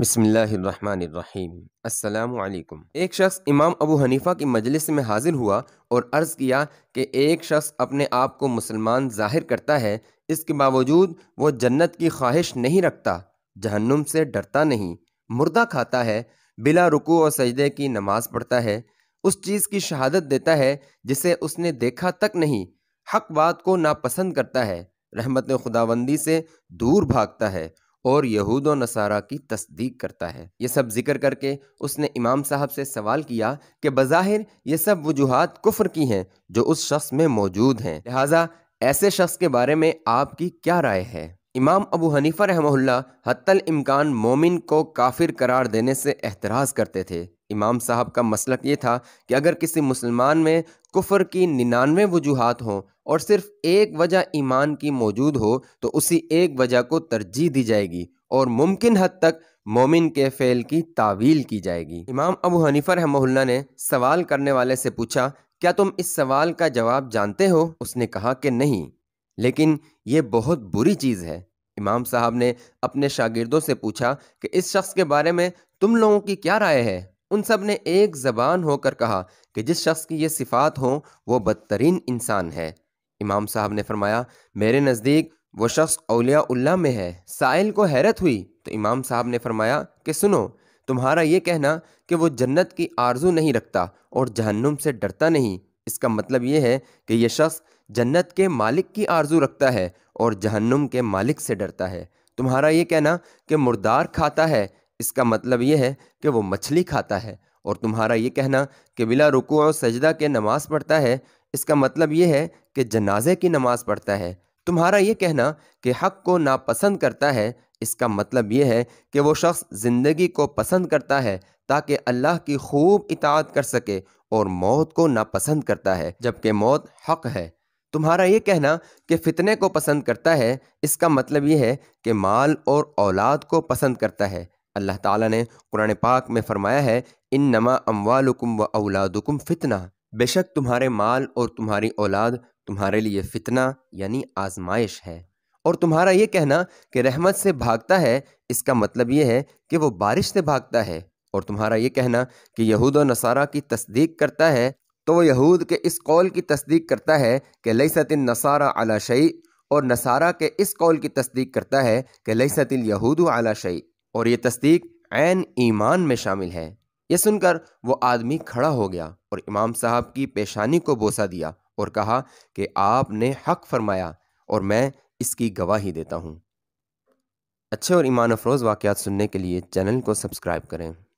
बिसमीम् एक शख्स इमाम अबू हनीफ़ा की मजलिस में हाजिर हुआ और अर्ज़ किया कि एक शख्स अपने आप को मुसलमान जाहिर करता है इसके बावजूद वो जन्नत की ख्वाहिश नहीं रखता जहन्नुम से डरता नहीं मुर्दा खाता है बिला रुकू और सजदे की नमाज पढ़ता है उस चीज़ की शहादत देता है जिसे उसने देखा तक नहीं हक बात को नापसंद करता है रहमत खुदाबंदी से दूर भागता है और यहूद व नसारा की तस्दीक करता है ये सब जिक्र करके उसने इमाम साहब से सवाल किया कि बज़ाहिर ये सब वजूहत कुफ्र की हैं जो उस शख्स में मौजूद हैं लिहाजा ऐसे शख्स के बारे में आपकी क्या राय है इमाम अबू हनीफ़ा रहमहुल्ला हत्तल इम्कान मोमिन को काफिर करार देने से एतराज़ करते थे इमाम साहब का मसलक ये था कि अगर किसी मुसलमान में कुफर की निन्यानवे वजूहत हों और सिर्फ एक वजह ईमान की मौजूद हो तो उसी एक वजह को तरजीह दी जाएगी और मुमकिन हद तक मोमिन के फ़ेल की तावील की जाएगी इमाम अबू हनीफर रहमहुल्ला ने सवाल करने वाले से पूछा क्या तुम इस सवाल का जवाब जानते हो उसने कहा कि नहीं लेकिन ये बहुत बुरी चीज़ है इमाम साहब ने अपने शागिर्दों से पूछा कि इस शख्स के बारे में तुम लोगों की क्या राय है उन सब ने एक ज़बान होकर कहा कि जिस शख्स की ये सिफात हो वो बदतरीन इंसान है इमाम साहब ने फरमाया मेरे नज़दीक वो शख्स अलियाल्ला में है साइल को हैरत हुई तो इमाम साहब ने फरमाया कि सुनो तुम्हारा ये कहना कि वो जन्नत की आरजू नहीं रखता और जहन्नुम से डरता नहीं इसका मतलब ये है कि यह शख्स जन्नत के मालिक की आरजू रखता है और जहन्नुम के मालिक से डरता है तुम्हारा ये कहना कि मुर्दार खाता है इसका मतलब यह है कि वो मछली खाता है और तुम्हारा ये कहना कि बिला रुकू और सजदा के नमाज पढ़ता है इसका मतलब यह है कि जनाजे की नमाज पढ़ता है तुम्हारा ये कहना कि हक को नापसंद करता है इसका मतलब यह है कि वो शख्स ज़िंदगी को पसंद करता है ताकि अल्लाह की खूब इतात कर सके और मौत को नापसंद करता है जबकि मौत हक है तुम्हारा ये कहना कि फ़ितने को पसंद करता है इसका मतलब यह है कि माल और औलाद को पसंद करता है अल्लाह ताला ने कुरान पाक में फरमाया है इन नमा अमवालकुम व औलादुकुम फ़ितना बेशक तुम्हारे माल और तुम्हारी औलाद तुम्हारे लिए फ़ितना यानी आजमाइश है और तुम्हारा ये कहना कि रहमत से भागता है इसका मतलब ये है कि वो बारिश से भागता है और तुम्हारा ये कहना कि यहूद और नसारा की तस्दीक करता है तो वो यहूद के इस कौल की तस्दीक करता है कि लईसतिन नसारा अला शई और नसारा के इस कौल की तस्दीक करता है कि लईसतिल यहूद अला शई और ये तस्दीक ऐन ईमान में शामिल है यह सुनकर वो आदमी खड़ा हो गया और इमाम साहब की पेशानी को बोसा दिया और कहा कि आपने हक फरमाया और मैं इसकी गवाही देता हूँ अच्छे और ईमान अफरोज़ वाक़ सुनने के लिए चैनल को सब्सक्राइब करें